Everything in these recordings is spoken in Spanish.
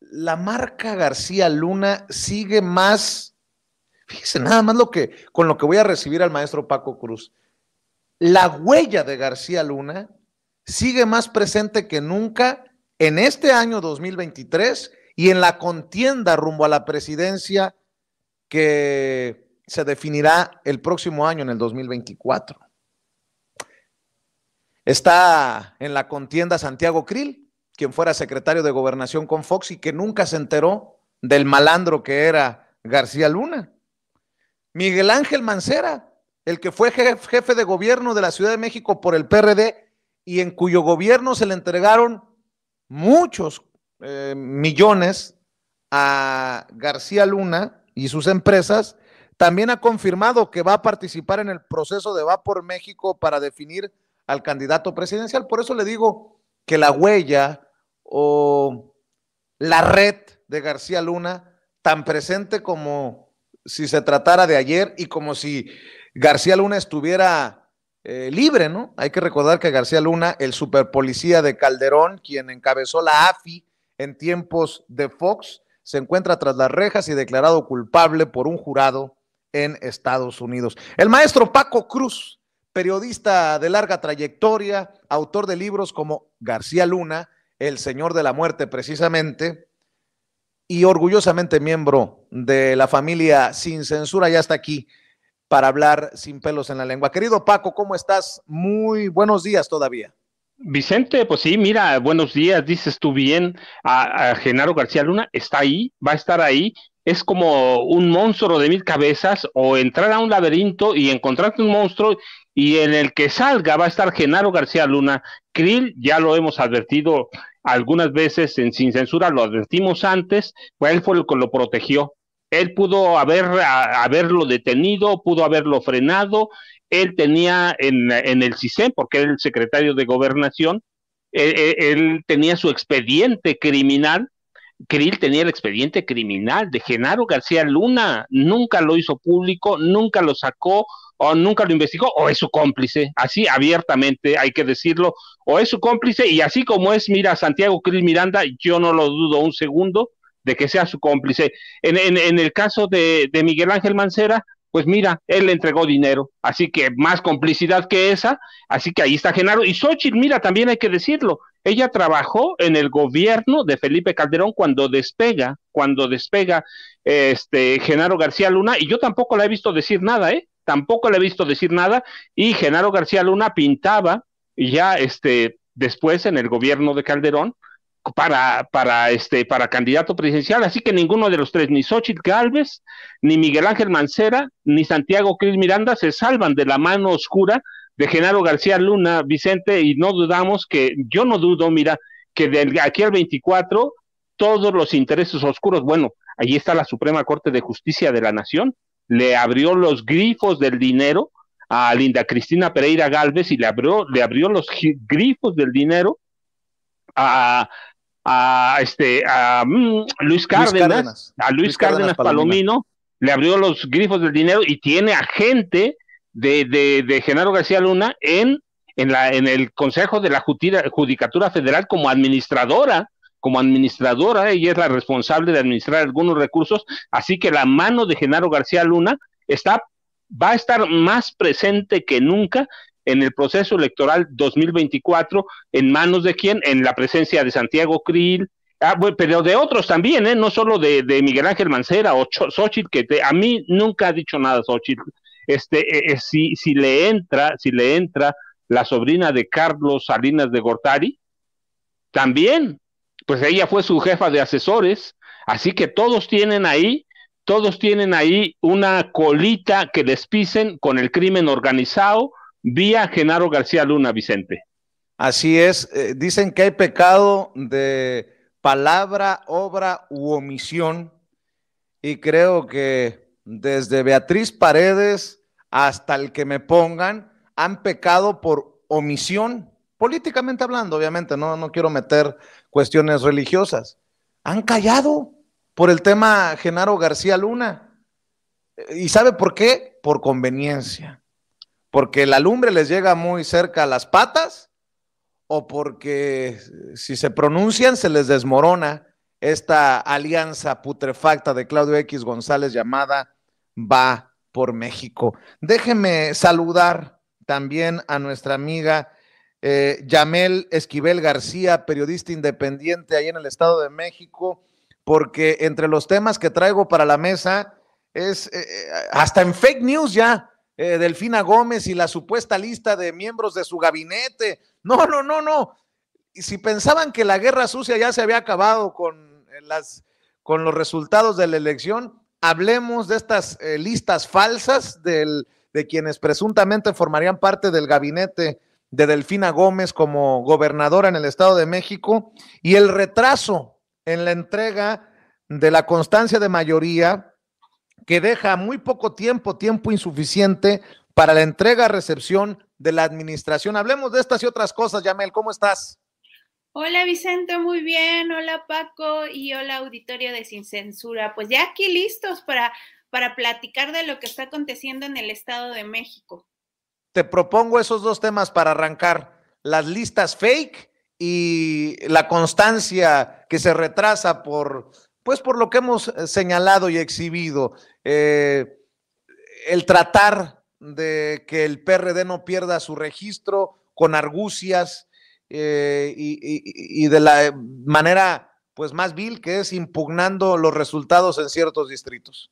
la marca García Luna sigue más, fíjese nada más lo que, con lo que voy a recibir al maestro Paco Cruz, la huella de García Luna sigue más presente que nunca en este año 2023 y en la contienda rumbo a la presidencia que se definirá el próximo año, en el 2024. Está en la contienda Santiago Krill, quien fuera secretario de gobernación con Fox y que nunca se enteró del malandro que era García Luna. Miguel Ángel Mancera, el que fue jefe de gobierno de la Ciudad de México por el PRD y en cuyo gobierno se le entregaron muchos eh, millones a García Luna y sus empresas, también ha confirmado que va a participar en el proceso de Va por México para definir al candidato presidencial. Por eso le digo que la huella o la red de García Luna tan presente como si se tratara de ayer y como si García Luna estuviera eh, libre, ¿no? Hay que recordar que García Luna, el superpolicía de Calderón, quien encabezó la AFI en tiempos de Fox, se encuentra tras las rejas y declarado culpable por un jurado en Estados Unidos. El maestro Paco Cruz, periodista de larga trayectoria, autor de libros como García Luna, el Señor de la Muerte precisamente, y orgullosamente miembro de la familia Sin Censura, ya está aquí para hablar sin pelos en la lengua. Querido Paco, ¿cómo estás? Muy buenos días todavía. Vicente, pues sí, mira, buenos días, dices tú bien, a, Genaro García Luna está ahí, va a estar ahí, es como un monstruo de mil cabezas o entrar a un laberinto y encontrarte un monstruo y en el que salga va a estar Genaro García Luna. Krill, ya lo hemos advertido algunas veces en, sin censura lo advertimos antes, pues él fue el que lo protegió. Él pudo haber, haberlo detenido, pudo haberlo frenado. Él tenía en, en el CISEN, porque era el secretario de gobernación, él, e, e, él tenía su expediente criminal Krill tenía el expediente criminal de Genaro García Luna, nunca lo hizo público, nunca lo sacó, o nunca lo investigó o es su cómplice, así abiertamente hay que decirlo, o es su cómplice y así como es, mira, Santiago Cris Miranda, yo no lo dudo un segundo de que sea su cómplice. En, en, el caso de, de Miguel Ángel Mancera, pues mira, él le entregó dinero, así que más complicidad que esa, así que ahí está Genaro. Y Xochitl, mira, también hay que decirlo, ella trabajó en el gobierno de Felipe Calderón cuando despega, cuando despega este Genaro García Luna, y yo tampoco la he visto decir nada, ¿eh? tampoco le he visto decir nada, y Genaro García Luna pintaba ya este, después en el gobierno de Calderón para, para, este, para candidato presidencial, así que ninguno de los tres, ni Xochitl Galvez, ni Miguel Ángel Mancera, ni Santiago Cris Miranda, se salvan de la mano oscura de Genaro García Luna, Vicente, y no dudamos que, yo no dudo, mira, que de aquí al 24 todos los intereses oscuros, bueno, ahí está la Suprema Corte de Justicia de la Nación, le abrió los grifos del dinero a Linda Cristina Pereira Galvez y le abrió, le abrió los grifos del dinero a, este, a, mm, Luis, Cárdenas, a Luis, Cárdenas, Palomino, le abrió los grifos del dinero y tiene agente de, Genaro García Luna en, la, en el Consejo de la Judicatura Federal como administradora como administradora, ella es la responsable de administrar algunos recursos, así que la mano de Genaro García Luna está, va a estar más presente que nunca en el proceso electoral 2024, en manos de quién, en la presencia de Santiago Krill, ah, bueno, pero de otros también, ¿eh? no solo de, Miguel Ángel Mancera o Xochitl, que a mí nunca ha dicho nada Xochitl, este, eh, eh, si, si le entra, si le entra la sobrina de Carlos Salinas de Gortari, también pues ella fue su jefa de asesores, así que todos tienen ahí, todos tienen ahí una colita que les con el crimen organizado vía Genaro García Luna, Vicente. Así es, eh, dicen que hay pecado de palabra, obra u omisión y creo que desde Beatriz Paredes hasta el que me pongan han pecado por omisión políticamente hablando, obviamente, no, no quiero meter cuestiones religiosas, han callado por el tema Genaro García Luna. Eh, ¿Y sabe por qué? Por conveniencia. Porque la lumbre les llega muy cerca a las patas o porque si se pronuncian se les desmorona esta alianza putrefacta de Claudio X González llamada Va por México. Déjeme saludar también a nuestra amiga eh, Yamel Esquivel García, periodista independiente ahí en el Estado de México, porque entre los temas que traigo para la mesa es eh, eh, hasta en fake news ya, Delfina Gómez y la supuesta lista de miembros de su gabinete. No, no, no, no. Y si pensaban que la guerra sucia ya se había acabado con, las, con los resultados de la elección, hablemos de estas listas falsas del, de quienes presuntamente formarían parte del gabinete de Delfina Gómez como gobernadora en el Estado de México y el retraso en la entrega de la constancia de mayoría que deja muy poco tiempo, tiempo insuficiente para la entrega-recepción de la administración. Hablemos de estas y otras cosas, Yamel, ¿cómo estás? Hola Vicente, muy bien, hola Paco y hola auditorio de Sin Censura. Pues ya aquí listos para, para platicar de lo que está aconteciendo en el Estado de México te propongo esos dos temas para arrancar, las listas fake y la constancia que se retrasa por, pues por lo que hemos eh, señalado y exhibido, eh, el tratar de que el PRD no pierda su registro con argucias eh, y, y de la manera pues más vil que es impugnando los resultados en ciertos distritos.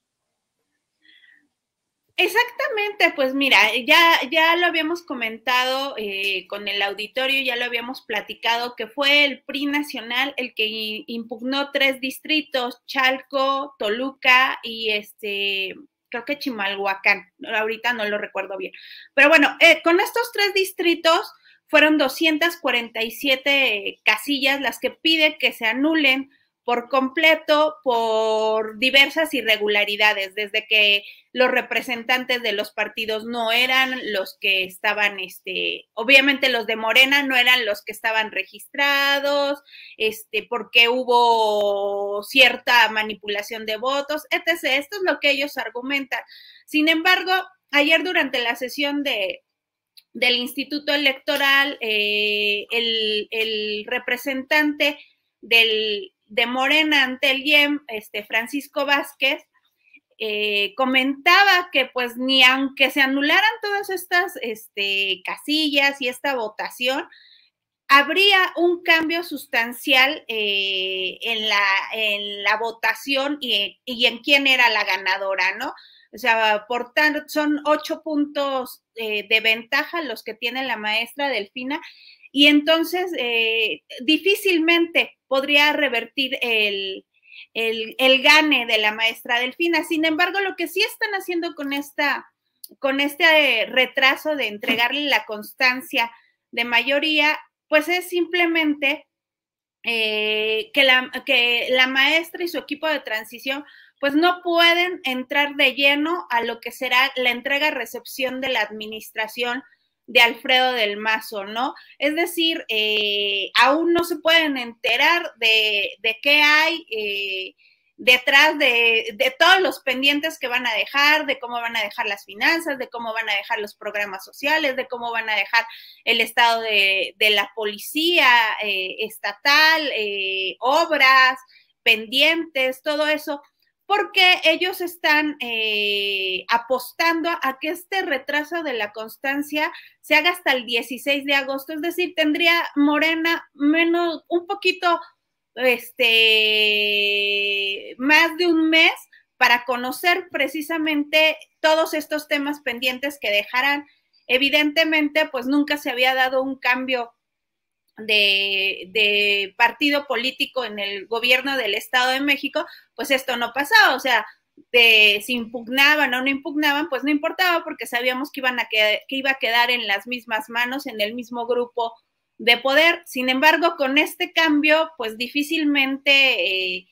Exactamente, pues mira, ya, ya lo habíamos comentado eh, con el auditorio, ya lo habíamos platicado, que fue el PRI nacional el que impugnó tres distritos, Chalco, Toluca y este, creo que Chimalhuacán, ahorita no lo recuerdo bien. Pero bueno, eh, con estos tres distritos fueron 247 casillas las que pide que se anulen por completo por diversas irregularidades, desde que los representantes de los partidos no eran los que estaban, este, obviamente los de Morena no eran los que estaban registrados, este, porque hubo cierta manipulación de votos, etc. Esto es lo que ellos argumentan. Sin embargo, ayer durante la sesión de, del Instituto Electoral, eh, el representante del de Morena ante el IEM, este, Francisco Vázquez, eh, comentaba que pues ni aunque se anularan todas estas este, casillas y esta votación, habría un cambio sustancial eh, en, la, en, la, votación y, en quién era la ganadora, ¿no? O sea, por tanto, son ocho puntos eh, de ventaja los que tiene la maestra Delfina y entonces difícilmente podría revertir el, gane de la maestra Delfina. Sin embargo, lo que sí están haciendo con esta con este retraso de entregarle la constancia de mayoría, pues es simplemente eh, que, la, que la maestra y su equipo de transición pues no pueden entrar de lleno a lo que será la entrega-recepción de la administración de Alfredo del Mazo, ¿no? Es decir, eh, aún no se pueden enterar de, de qué hay eh, detrás de, de, todos los pendientes que van a dejar, de cómo van a dejar las finanzas, de cómo van a dejar los programas sociales, de cómo van a dejar el estado de, de la policía eh, estatal, obras pendientes, todo eso porque ellos están eh, apostando a que este retraso de la constancia se haga hasta el 16 de agosto, es decir, tendría Morena menos, un poquito, este, más de un mes para conocer precisamente todos estos temas pendientes que dejarán. Evidentemente, pues nunca se había dado un cambio de, partido político en el gobierno del Estado de México, pues esto no pasaba, o sea, si impugnaban o no impugnaban, pues no importaba porque sabíamos que, iban a iba a quedar en las mismas manos, en el mismo grupo de poder. Sin embargo, con este cambio, pues difícilmente... Eh,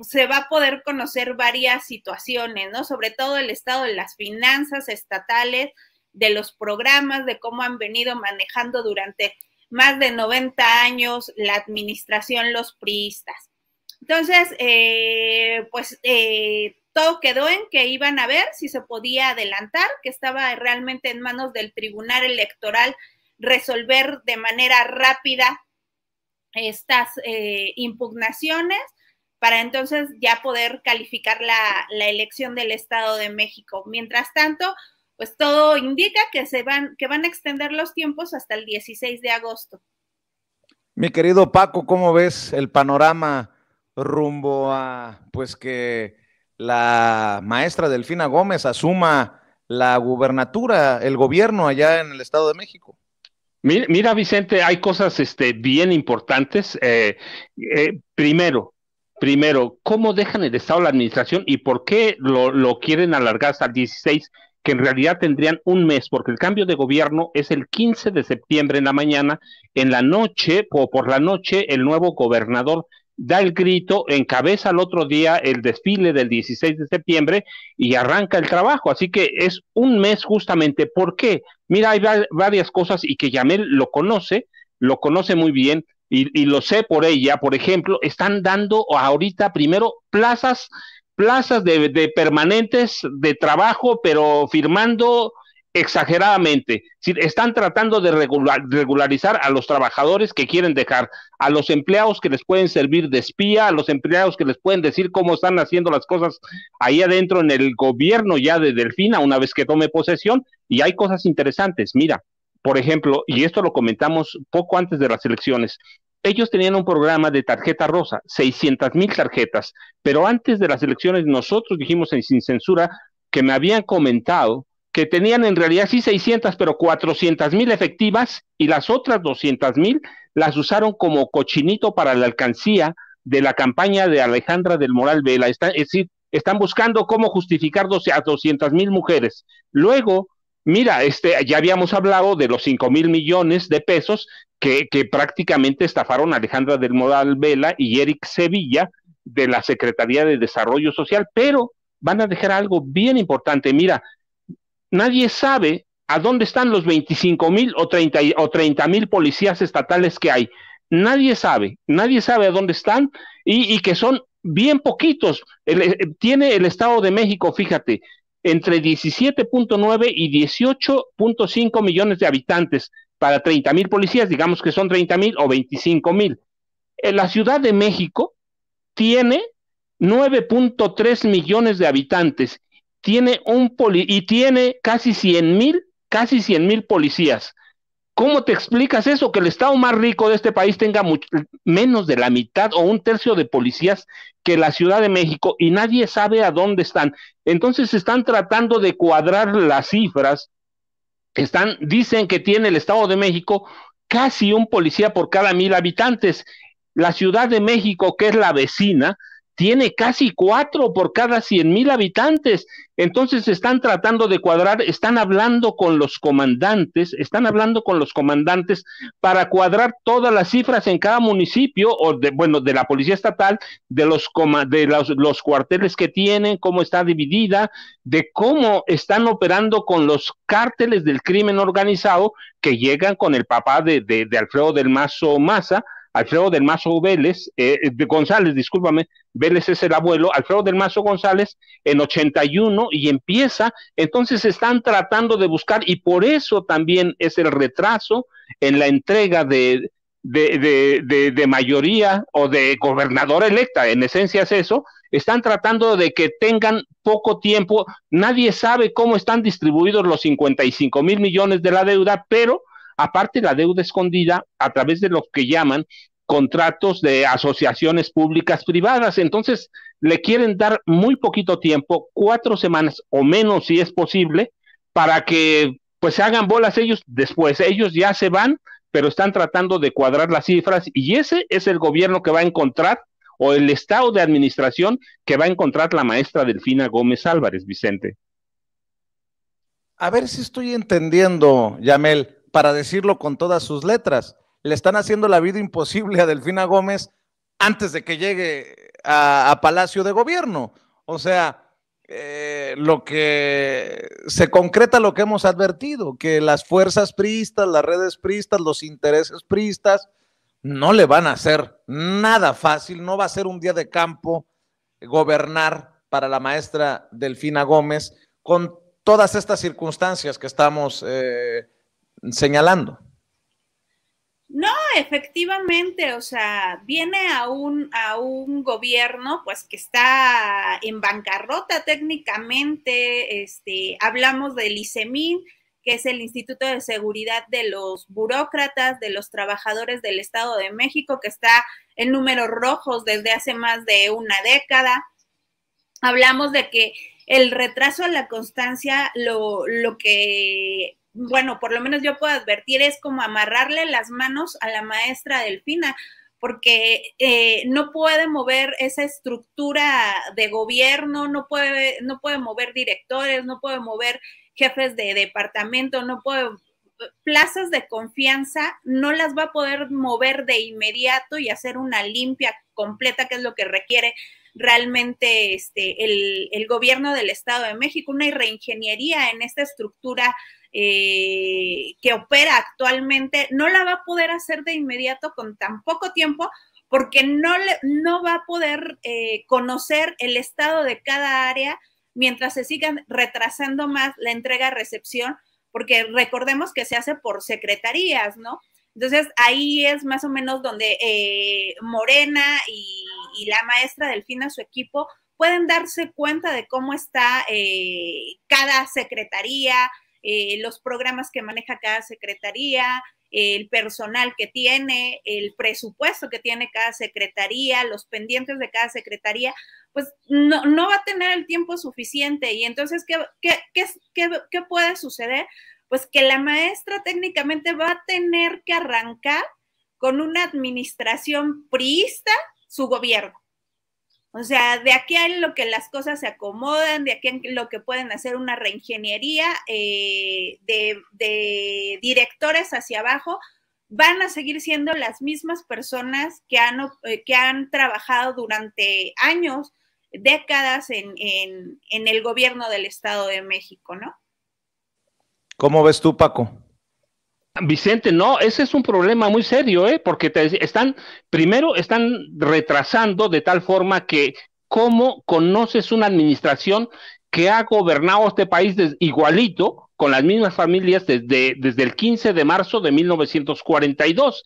se va a poder conocer varias situaciones, ¿no? Sobre todo el estado de las finanzas estatales, de los programas, de cómo han venido manejando durante más de 90 años la administración los priistas. Entonces, eh, pues eh, todo quedó en que iban a ver si se podía adelantar, que estaba realmente en manos del Tribunal Electoral resolver de manera rápida estas eh, impugnaciones para entonces ya poder calificar la elección del Estado de México. Mientras tanto, pues todo indica que se van, que van a extender los tiempos hasta el 16 de agosto. Mi querido Paco, ¿cómo ves el panorama rumbo a pues que la maestra Delfina Gómez asuma la gubernatura, el gobierno allá en el Estado de México? Mira, Vicente, hay cosas este, bien importantes. Eh, eh, primero, primero, ¿cómo dejan el Estado la administración y por qué lo, lo quieren alargar hasta el 16 que en realidad tendrían un mes, porque el cambio de gobierno es el 15 de septiembre en la mañana, en la noche o por la noche el nuevo gobernador da el grito, encabeza el otro día el desfile del 16 de septiembre y arranca el trabajo. Así que es un mes justamente. ¿Por qué? Mira, hay varias cosas y que Yamel lo conoce, lo conoce muy bien y, y, lo sé por ella. Por ejemplo, están dando ahorita primero plazas plazas de, permanentes de trabajo, pero firmando exageradamente. Están tratando de regularizar a los trabajadores que quieren dejar, a los empleados que les pueden servir de espía, a los empleados que les pueden decir cómo están haciendo las cosas ahí adentro en el gobierno ya de Delfina una vez que tome posesión. Y hay cosas interesantes. Mira, por ejemplo, y esto lo comentamos poco antes de las elecciones, ellos tenían un programa de tarjeta rosa, 600 mil tarjetas, pero antes de las elecciones nosotros dijimos en Sin Censura que me habían comentado que tenían en realidad sí 600, pero 400 mil efectivas y las otras 200 mil las usaron como cochinito para la alcancía de la campaña de Alejandra del Moral Vela. es decir, están buscando cómo justificar a 200 mil mujeres. Luego, mira, este, ya habíamos hablado de los 5 mil millones de pesos que, prácticamente estafaron Alejandra del Moral Vela y Eric Sevilla de la Secretaría de Desarrollo Social, pero van a dejar algo bien importante. Mira, nadie sabe a dónde están los 25 mil o 30 o mil policías estatales que hay. Nadie sabe, nadie sabe a dónde están y, que son bien poquitos. Eh, tiene el Estado de México, fíjate, entre 17.9 y 18.5 millones de habitantes. Para 30 mil policías, digamos que son 30 mil o 25 mil. Eh, la Ciudad de México tiene 9.3 millones de habitantes, tiene un y tiene casi 100 mil, casi 100 mil policías. ¿Cómo te explicas eso? Que el Estado más rico de este país tenga menos de la mitad o un tercio de policías que la Ciudad de México y nadie sabe a dónde están. Entonces están tratando de cuadrar las cifras. Están, dicen que tiene el Estado de México casi un policía por cada mil habitantes. La Ciudad de México, que es la vecina, tiene casi cuatro por cada cien mil habitantes. Entonces están tratando de cuadrar, están hablando con los comandantes, están hablando con los comandantes para cuadrar todas las cifras en cada municipio, o de, bueno, de la policía estatal, de los de los, cuarteles que tienen, cómo está dividida, de cómo están operando con los cárteles del crimen organizado que llegan con el papá de, de Alfredo del Mazo Maza Alfredo del Mazo Vélez, eh, eh, de González, discúlpame, Vélez es el abuelo, Alfredo del Mazo González en 81 y empieza, entonces están tratando de buscar y por eso también es el retraso en la entrega de, de, de, mayoría o de gobernadora electa, en esencia es eso, están tratando de que tengan poco tiempo, nadie sabe cómo están distribuidos los 55 mil millones de la deuda, pero Aparte, la deuda escondida a través de lo que llaman contratos de asociaciones públicas privadas. Entonces, le quieren dar muy poquito tiempo, cuatro semanas o menos si es posible, para que pues se hagan bolas ellos después. Ellos ya se van, pero están tratando de cuadrar las cifras y ese es el gobierno que va a encontrar o el estado de administración que va a encontrar la maestra Delfina Gómez Álvarez, Vicente. A ver si estoy entendiendo, Yamel para decirlo con todas sus letras. Le están haciendo la vida imposible a Delfina Gómez antes de que llegue a, Palacio de Gobierno. O sea, eh, lo que se concreta lo que hemos advertido, que las fuerzas priistas, las redes priistas, los intereses priistas, no le van a hacer nada fácil, no va a ser un día de campo gobernar para la maestra Delfina Gómez con todas estas circunstancias que estamos eh, señalando. No, efectivamente, o sea, viene a un, a un gobierno pues que está en bancarrota técnicamente, este, hablamos del ICEMIN, que es el Instituto de Seguridad de los burócratas, de los trabajadores del Estado de México, que está en números rojos desde hace más de una década. Hablamos de que el retraso a la constancia lo, lo que bueno, por lo menos yo puedo advertir, es como amarrarle las manos a la maestra Delfina, porque eh, no puede mover esa estructura de gobierno, no puede, no puede mover directores, no puede mover jefes de departamento, no puede plazas de confianza no las va a poder mover de inmediato y hacer una limpia completa, que es lo que requiere realmente este, el, el gobierno del Estado de México, una reingeniería en esta estructura eh, que opera actualmente no la va a poder hacer de inmediato con tan poco tiempo porque no, le, no va a poder eh, conocer el estado de cada área mientras se sigan retrasando más la entrega-recepción, porque recordemos que se hace por secretarías, ¿no? Entonces ahí es más o menos donde eh, Morena y, la maestra Delfina, su equipo, pueden darse cuenta de cómo está cada secretaría, eh, los programas que maneja cada secretaría, el personal que tiene, el presupuesto que tiene cada secretaría, los pendientes de cada secretaría, pues no, va a tener el tiempo suficiente. Y entonces, ¿qué, qué puede suceder? Pues que la maestra técnicamente va a tener que arrancar con una administración priista su gobierno. O sea, de aquí en lo que las cosas se acomodan, de aquí en lo que pueden hacer una reingeniería eh, de, directores hacia abajo, van a seguir siendo las mismas personas que han, eh, que han trabajado durante años, décadas en, en el gobierno del Estado de México, ¿no? ¿Cómo ves tú, Paco? Vicente, no, ese es un problema muy serio, ¿eh? porque te, están, primero están retrasando de tal forma que cómo conoces una administración que ha gobernado este país igualito con las mismas familias desde, desde el 15 de marzo de 1942.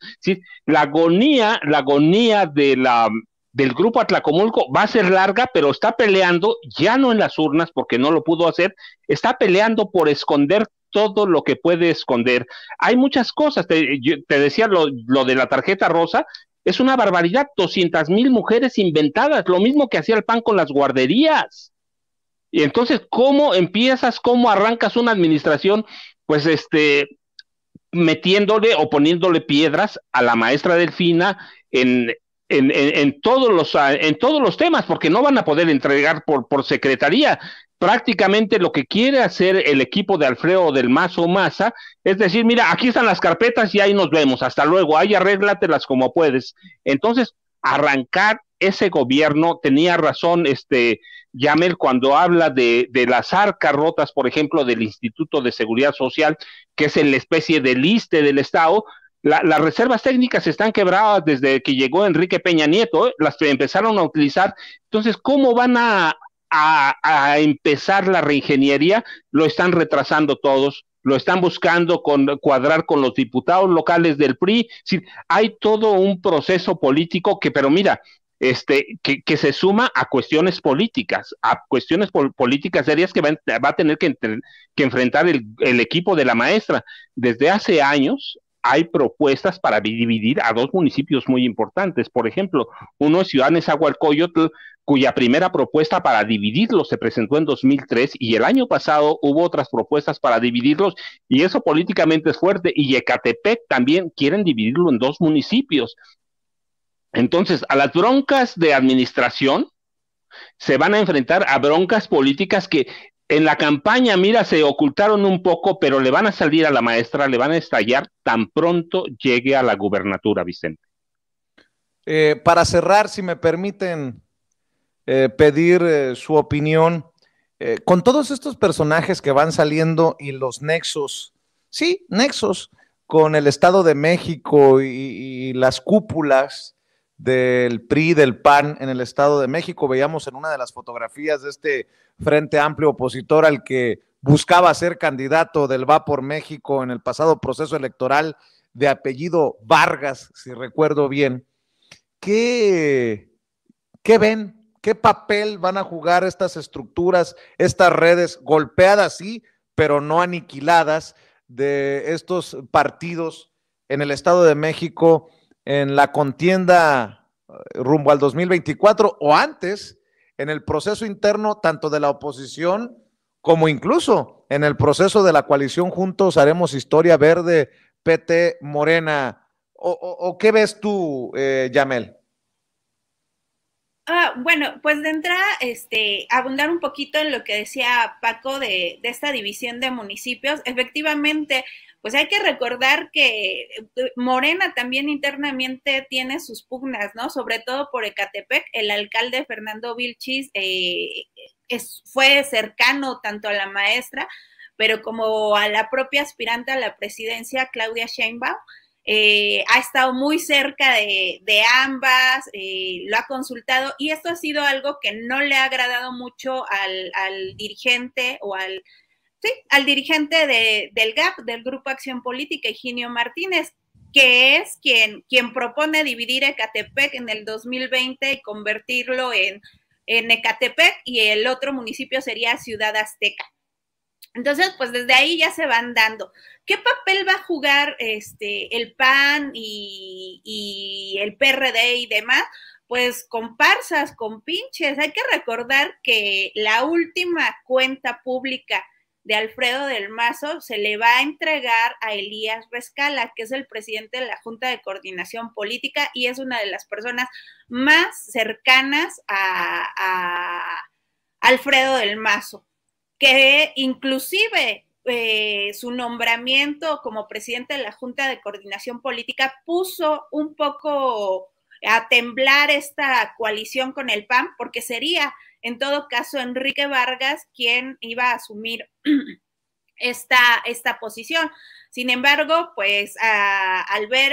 La agonía, la agonía de la, del grupo Atlacomulco va a ser larga, pero está peleando, ya no en las urnas porque no lo pudo hacer, está peleando por esconder todo lo que puede esconder. Hay muchas cosas, te, decía lo, de la tarjeta rosa, es una barbaridad, 200 mil mujeres inventadas, lo mismo que hacía el PAN con las guarderías. Y entonces, ¿cómo empiezas, cómo arrancas una administración? Pues este, metiéndole o poniéndole piedras a la maestra Delfina en, en, todos los, en todos los temas, porque no van a poder entregar por secretaría prácticamente lo que quiere hacer el equipo de Alfredo del Mazo Maza es decir, mira, aquí están las carpetas y ahí nos vemos, hasta luego, ahí arréglatelas como puedes. Entonces, arrancar ese gobierno, tenía razón este Yamel cuando habla de, de las arcas rotas, por ejemplo, del Instituto de Seguridad Social, que es la especie de liste del Estado, las reservas técnicas están quebradas desde que llegó Enrique Peña Nieto, ¿eh? las empezaron a utilizar. Entonces, ¿cómo van a a, empezar la reingeniería, lo están retrasando todos, lo están buscando con cuadrar con los diputados locales del PRI. hay todo un proceso político que, pero mira, este, que, se suma a cuestiones políticas, a cuestiones políticas serias que va, a tener que, enfrentar el equipo de la maestra. Desde hace años hay propuestas para dividir a dos municipios muy importantes. Por ejemplo, uno es Ciudad Nezahualcóyotl, cuya primera propuesta para dividirlos se presentó en 2003 y el año pasado hubo otras propuestas para dividirlos y eso políticamente es fuerte. Y Ecatepec también quieren dividirlo en dos municipios. Entonces, a las broncas de administración se van a enfrentar a broncas políticas que en la campaña, mira, se ocultaron un poco, pero le van a salir a la maestra, le van a estallar tan pronto llegue a la gubernatura, Vicente. Eh, para cerrar, si me permiten eh, pedir eh, su opinión, con todos estos personajes que van saliendo y los nexos, sí, nexos con el Estado de México y las cúpulas del PRI, del PAN en el Estado de México. Veíamos en una de las fotografías de este Frente Amplio opositor al que buscaba ser candidato del Va por México en el pasado proceso electoral de apellido Vargas, si recuerdo bien. ¿Qué, qué ven? ¿Qué papel van a jugar estas estructuras, estas redes golpeadas, sí, pero no aniquiladas de estos partidos en el Estado de México? en la contienda eh, rumbo al 2024 o antes en el proceso interno tanto de la oposición como incluso en el proceso de la coalición juntos haremos historia verde PT Morena. ¿O, o, qué ves tú, eh, Yamel? Ah, bueno, pues de entrada, este, abundar un poquito en lo que decía Paco de, de, esta división de municipios. Efectivamente, pues hay que recordar que eh, Morena también internamente tiene sus pugnas, ¿no? Sobre todo por Ecatepec, el alcalde Fernando Vilchis eh, fue cercano tanto a la maestra, pero como a la propia aspirante a la presidencia, Claudia Sheinbaum. Eh, ha estado muy cerca de, ambas, eh, lo ha consultado y esto ha sido algo que no le ha agradado mucho al dirigente o al sí, al dirigente del GAP, del Grupo Acción Política, Higinio Martínez, que es quien, quien propone dividir Ecatepec en el 2020 y convertirlo en, en Ecatepec y el otro municipio sería Ciudad Azteca. Entonces, pues desde ahí ya se van dando. ¿Qué papel va a jugar este, el PAN y, el PRD y demás? Pues con parsas, con pinches. Hay que recordar que la última cuenta pública de Alfredo del Mazo se le va a entregar a Elías Rescala, que es el presidente de la Junta de Coordinación Política y es una de las personas más cercanas a, Alfredo del Mazo, que inclusive eh, su nombramiento como presidente de la Junta de Coordinación Política puso un poco a temblar esta coalición con el PAN, porque sería en todo caso, Enrique Vargas, quien iba a asumir esta, esta posición. Sin embargo, pues al ver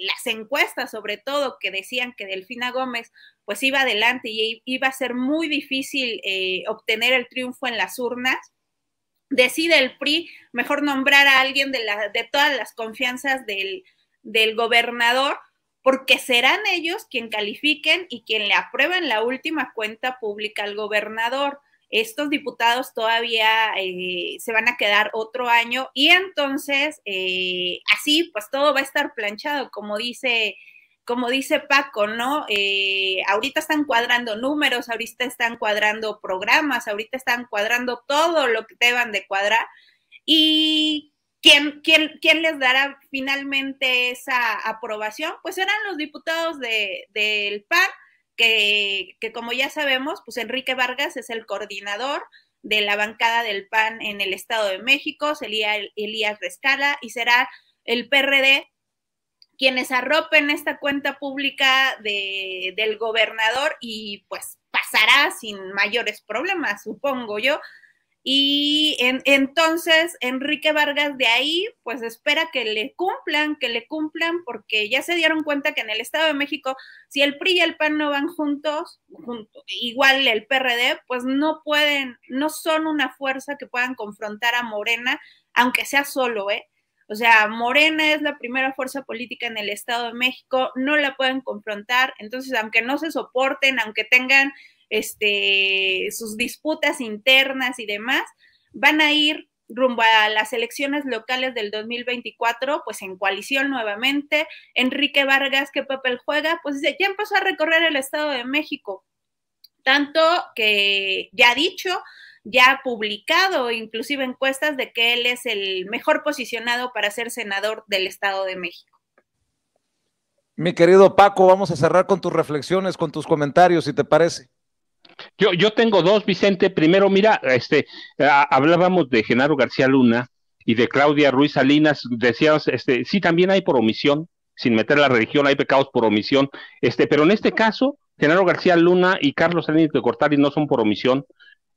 las encuestas, sobre todo, que decían que Delfina Gómez pues iba adelante y iba a ser muy difícil eh, obtener el triunfo en las urnas, decide el PRI mejor nombrar a alguien de, todas las confianzas del gobernador porque serán ellos quien califiquen y quien le aprueben la última cuenta pública al gobernador. Estos diputados todavía eh, se van a quedar otro año y entonces eh, así pues todo va a estar planchado, como dice como dice Paco, ¿no? Eh, ahorita están cuadrando números, ahorita están cuadrando programas, ahorita están cuadrando todo lo que deban de cuadrar. Y ¿Quién, quién, les dará finalmente esa aprobación? Pues serán los diputados del PAN, que, como ya sabemos, pues Enrique Vargas es el coordinador de la bancada del PAN en el Estado de México, sería Elías Rescala, y será el PRD quienes arropen esta cuenta pública del gobernador y pues pasará sin mayores problemas, supongo yo, y entonces Enrique Vargas de ahí, pues espera que le cumplan, que le cumplan, porque ya se dieron cuenta que en el Estado de México, si el PRI y el PAN no van juntos, igual el PRD, pues no pueden, no son una fuerza que puedan confrontar a Morena, aunque sea solo, ¿eh? O sea, Morena es la primera fuerza política en el Estado de México, no la pueden confrontar, entonces aunque no se soporten, aunque tengan este, sus disputas internas y demás, van a ir rumbo a las elecciones locales del 2024, pues en coalición nuevamente. Enrique Vargas, ¿qué papel juega? Pues ya empezó a recorrer el Estado de México, tanto que ya ha dicho, ya ha publicado inclusive encuestas de que él es el mejor posicionado para ser senador del Estado de México. Mi querido Paco, vamos a cerrar con tus reflexiones, con tus comentarios, si te parece. Yo, tengo dos, Vicente. Primero, mira, este, hablábamos de Genaro García Luna y de Claudia Ruiz Salinas. Decíamos, este, sí, también hay por omisión, sin meter la religión, hay pecados por omisión. Este, pero en este caso, Genaro García Luna y Carlos Salinas de Cortari no son por omisión.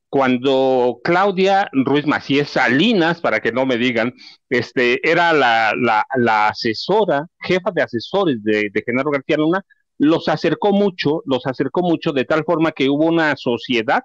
Cuando Claudia Ruiz Macías Salinas, para que no me digan, este, era la, asesora, jefa de asesores de Genaro García Luna, los acercó mucho, los acercó mucho de tal forma que hubo una sociedad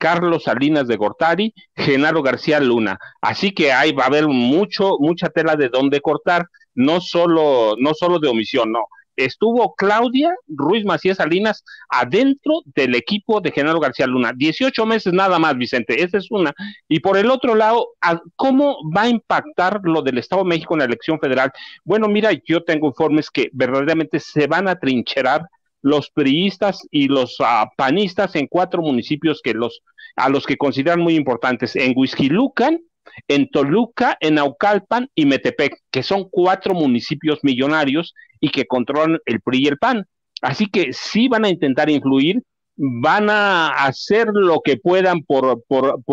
Carlos Salinas de Gortari, Genaro García Luna. Así que ahí va a haber mucho, mucha tela de dónde cortar, no solo, no solo de omisión, no estuvo Claudia Ruiz Macías Salinas adentro del equipo de Genaro García Luna. 18 meses nada más, Vicente. Esa es una. Y por el otro lado, ¿cómo va a impactar lo del Estado de México en la elección federal? Bueno, mira, yo tengo informes que verdaderamente se van a trincherar los priistas y los ah, panistas en cuatro municipios que los a los que consideran muy importantes en Huizquilucan, en Toluca, en Aucalpan y Metepec, que son cuatro municipios millonarios y que controlan el PRI y el PAN. Así que sí van a intentar influir, van a hacer lo que puedan por,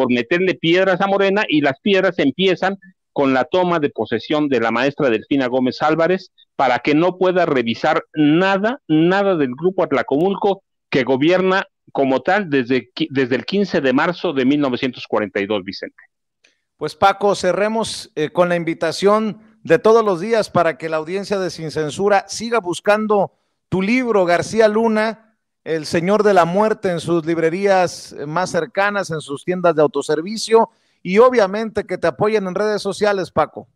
meterle piedras a Morena y las piedras empiezan con la toma de posesión de la maestra Delfina Gómez Álvarez para que no pueda revisar nada, nada del grupo Atlacomulco que gobierna como tal desde, desde el 15 de marzo de 1942, Vicente. Pues Paco, cerremos eh, con la invitación de todos los días para que la audiencia de Sin Censura siga buscando tu libro, García Luna, El Señor de la Muerte, en sus librerías eh, más cercanas, en sus tiendas de autoservicio y obviamente que te apoyen en redes sociales, Paco.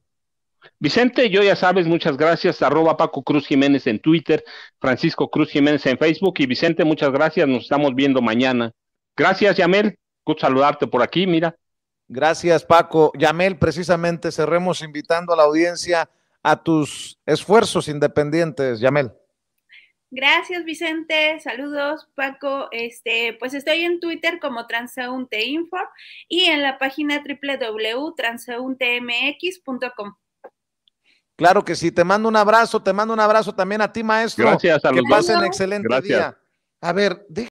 Vicente, yo ya sabes, muchas gracias. Arroba Paco Cruz Jiménez en Twitter, Francisco Cruz Jiménez en Facebook y Vicente, muchas gracias. Nos estamos viendo mañana. Gracias, Yamel. gusto saludarte por aquí, mira. Gracias, Paco. Yamel, precisamente cerremos invitando a la audiencia a tus esfuerzos independientes, Yamel. Gracias, Vicente. Saludos, Paco. Este, pues estoy en Twitter como transeunteinfo y en la página www.transeuntemx.com. Claro que sí, te mando un abrazo, te mando un abrazo también a ti, maestro. Gracias, saludos. Que pasen excelente día. A ver, déjame.